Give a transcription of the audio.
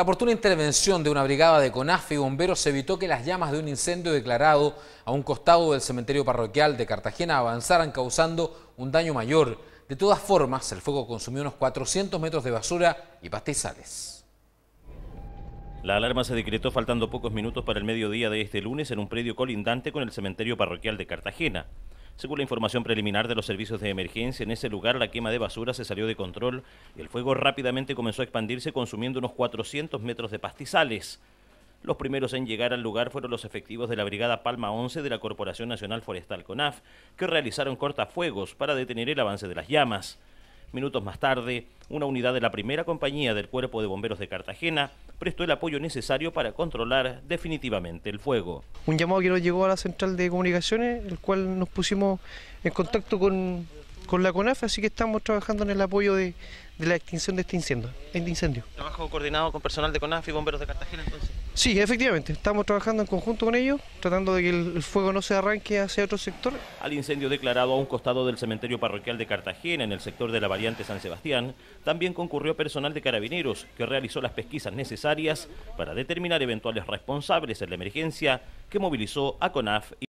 La oportuna intervención de una brigada de CONAF y bomberos evitó que las llamas de un incendio declarado a un costado del cementerio parroquial de Cartagena avanzaran causando un daño mayor. De todas formas, el fuego consumió unos 400 metros de basura y pastizales. La alarma se decretó faltando pocos minutos para el mediodía de este lunes en un predio colindante con el cementerio parroquial de Cartagena. Según la información preliminar de los servicios de emergencia, en ese lugar la quema de basura se salió de control y el fuego rápidamente comenzó a expandirse consumiendo unos 400 metros de pastizales. Los primeros en llegar al lugar fueron los efectivos de la Brigada Palma 11 de la Corporación Nacional Forestal CONAF, que realizaron cortafuegos para detener el avance de las llamas. Minutos más tarde, una unidad de la primera compañía del Cuerpo de Bomberos de Cartagena prestó el apoyo necesario para controlar definitivamente el fuego. Un llamado que nos llegó a la central de comunicaciones, el cual nos pusimos en contacto con, con la CONAF, así que estamos trabajando en el apoyo de, la extinción de este incendio, este incendio. ¿Trabajo coordinado con personal de CONAF y bomberos de Cartagena entonces? Sí, efectivamente, estamos trabajando en conjunto con ellos, tratando de que el fuego no se arranque hacia otro sector. Al incendio declarado a un costado del cementerio parroquial de Cartagena, en el sector de la variante San Sebastián, también concurrió personal de carabineros que realizó las pesquisas necesarias para determinar eventuales responsables en la emergencia que movilizó a CONAF y